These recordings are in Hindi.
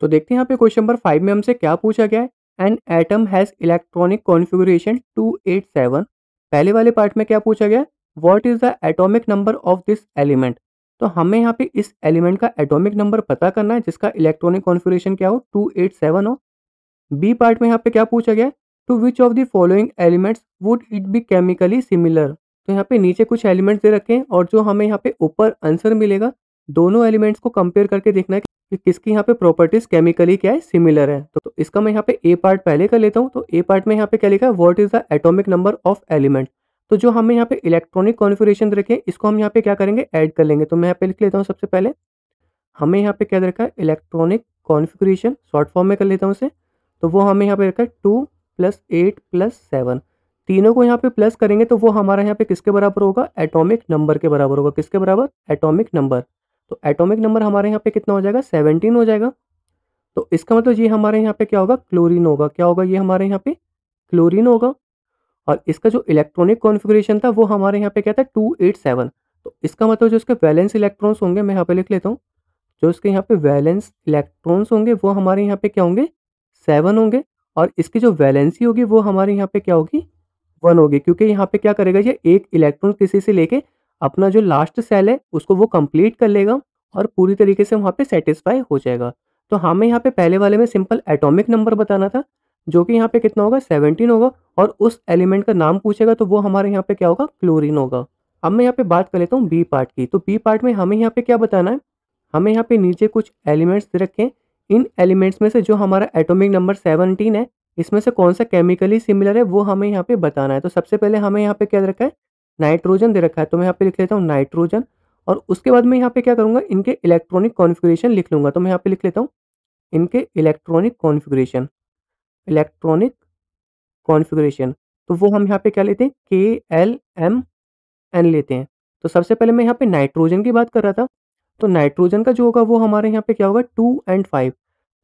तो देखते हैं यहाँ पे क्वेश्चन नंबर फाइव में हमसे क्या पूछा गया है an atom has electronic configuration 287 पहले वाले पार्ट में क्या पूछा गया what is the atomic number of this element तो हमें यहाँ पे इस एलिमेंट का एटॉमिक नंबर पता करना है जिसका इलेक्ट्रॉनिक कॉन्फिगुरेशन क्या हो 287 हो बी पार्ट में यहाँ पे क्या पूछा गया to which of the following elements would it be chemically similar तो यहाँ पे नीचे कुछ एलिमेंट्स दे रखे हैं और जो हमें यहाँ पे ऊपर आंसर मिलेगा दोनों एलिमेंट्स को कंपेयर करके देखना है कि किसकी यहाँ पे प्रॉपर्टीज केमिकली क्या है सिमिलर है तो, तो इसका मैं यहाँ पे ए पार्ट पहले कर लेता हूँ तो ए पार्ट में यहाँ पे क्या लिखा है what is the atomic number of element तो जो हमें यहाँ पे इलेक्ट्रॉनिक कॉन्फिग्रेशन रखे इसको हम यहाँ पे क्या करेंगे ऐड कर लेंगे तो मैं यहाँ पे लिख लेता हूँ सबसे पहले हमें यहाँ पे क्या रखा है इलेक्ट्रॉनिक कॉन्फिग्रेशन शॉर्ट फॉर्म में कर लेता हूँ इसे तो वो हमें यहाँ पे रखा है two plus eight plus seven तीनों को यहाँ पे प्लस करेंगे तो वो हमारा यहाँ पे किसके बराबर होगा एटॉमिक नंबर के बराबर होगा किसके बराबर एटॉमिक नंबर तो एटॉमिक नंबर हमारे यहाँ पे कितना हो जाएगा सेवनटीन हो जाएगा तो इसका मतलब ये हमारे यहाँ पे क्या होगा क्लोरीन होगा क्या होगा ये हमारे यहाँ पे क्लोरीन होगा और इसका जो इलेक्ट्रॉनिक कॉन्फिग्रेशन था वो हमारे यहाँ पे क्या था टू एट सेवन तो इसका मतलब जो इसके वैलेंस इलेक्ट्रॉन्स होंगे मैं यहाँ पे लिख लेता हूँ जो इसके यहाँ पे वैलेंस इलेक्ट्रॉन्स होंगे वो हमारे यहाँ पे क्या होंगे सेवन होंगे और इसकी जो वैलेंसी होगी वो हमारे यहाँ पे क्या होगी वन होगी क्योंकि यहाँ पे क्या करेगा ये एक इलेक्ट्रॉन किसी से लेके अपना जो लास्ट सेल है उसको वो कंप्लीट कर लेगा और पूरी तरीके से वहाँ पे सेटिस्फाई हो जाएगा तो हमें हाँ, यहाँ पे पहले वाले में सिंपल एटॉमिक नंबर बताना था जो कि यहाँ पे कितना होगा सेवनटीन होगा और उस एलिमेंट का नाम पूछेगा तो वो हमारे यहाँ पे क्या होगा क्लोरीन होगा अब मैं यहाँ पे बात कर लेता हूँ बी पार्ट की तो बी पार्ट में हमें यहाँ पे क्या बताना है हमें यहाँ पे नीचे कुछ एलिमेंट्स रखें इन एलिमेंट्स में से जो हमारा एटोमिक नंबर सेवनटीन है इसमें से कौन सा केमिकली सिमिलर है वो हमें यहाँ पे बताना है तो सबसे पहले हमें यहाँ पे क्या रखा है नाइट्रोजन दे रखा है तो मैं यहाँ पे लिख लेता हूँ नाइट्रोजन और उसके बाद मैं यहाँ पे क्या करूँगा इनके इलेक्ट्रॉनिक कॉन्फ़िगरेशन लिख लूँगा तो मैं यहाँ पे लिख लेता हूँ इनके इलेक्ट्रॉनिक कॉन्फ़िगरेशन इलेक्ट्रॉनिक कॉन्फ़िगरेशन तो वो हम यहाँ पे क्या लेते हैं के एल एम एन लेते हैं तो सबसे पहले मैं यहाँ पे नाइट्रोजन की बात कर रहा था तो नाइट्रोजन का जो होगा वो हमारे यहाँ पे क्या होगा टू एंड फाइव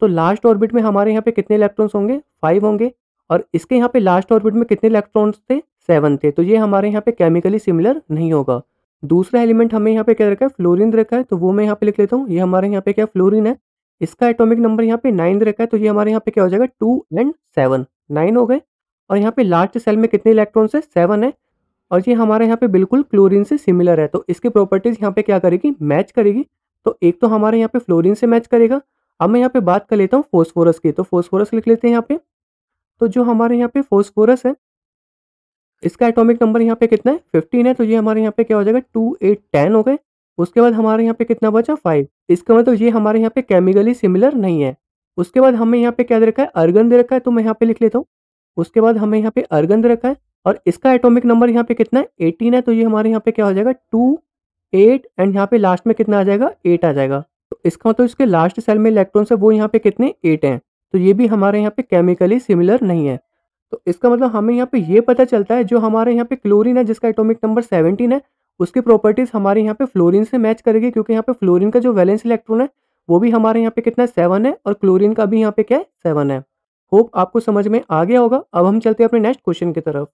तो लास्ट ऑर्बिट में हमारे यहाँ पे कितने इलेक्ट्रॉन्स होंगे फाइव होंगे और इसके यहाँ पे लास्ट ऑर्बिट में कितने इलेक्ट्रॉन्स थे सेवन थे तो ये हमारे यहाँ पे केमिकली सिमिलर नहीं होगा दूसरा एलिमेंट हमें यहाँ पे क्या रखा है फ्लोरिन रखा है तो वो मैं यहाँ पे लिख लेता हूँ ये हमारे यहाँ पे क्या फ्लोरिन है इसका एटोमिक नंबर यहाँ पे नाइन रखा है तो ये हमारे यहाँ पे क्या हो जाएगा टू एंड सेवन नाइन हो गए और यहाँ पे लास्ट सेल में कितने इलेक्ट्रॉन है सेवन है और ये हमारे यहाँ पे बिल्कुल क्लोरीन से सिमिलर है तो इसकी प्रॉपर्टीज यहाँ पे क्या करेगी मैच करेगी तो एक तो हमारे यहाँ पे फ्लोरीन से मैच करेगा अब मैं यहाँ पे बात कर लेता हूँ फोस्फोरस की तो फोस्फोरस लिख लेते हैं यहाँ पे तो जो हमारे यहाँ पे फोस्फोरस है इसका एटॉमिक नंबर यहाँ पे कितना है फिफ्टीन है तो ये हमारे यहाँ पे क्या हो जाएगा टू एट टेन हो गए उसके बाद हमारे यहाँ पे कितना बचा फाइव इसका मतलब ये हमारे यहाँ पे केमिकली सिमिलर नहीं है उसके बाद हमें यहाँ पे क्या दे रखा है अर्गन दे रखा है तो मैं यहाँ पे लिख लेता हूँ उसके बाद हमें यहाँ पे अर्गन दे रखा है और इसका एटोमिक नंबर यहाँ पे कितना है एटीन है तो ये हमारे यहाँ पे क्या हो जाएगा टू एट एंड यहाँ पे लास्ट में कितना आ जाएगा एट आ जाएगा तो इसका मतलब इसके लास्ट सेल में इलेक्ट्रॉन्स है वो यहाँ पे कितने एट हैं तो ये भी हमारे यहाँ पे केमिकली सिमिलर नहीं है तो इसका मतलब हमें यहाँ पे ये पता चलता है जो हमारे यहाँ पे क्लोरीन है जिसका एटॉमिक नंबर 17 है उसकी प्रॉपर्टीज हमारे यहाँ पे फ्लोरीन से मैच करेगी क्योंकि यहाँ पे फ्लोरीन का जो वैलेंस इलेक्ट्रॉन है वो भी हमारे यहाँ पे कितना सेवन है और क्लोरीन का भी यहाँ पे क्या है सेवन है होप आपको समझ में आ गया होगा अब हम चलते हैं अपने नेक्स्ट क्वेश्चन की तरफ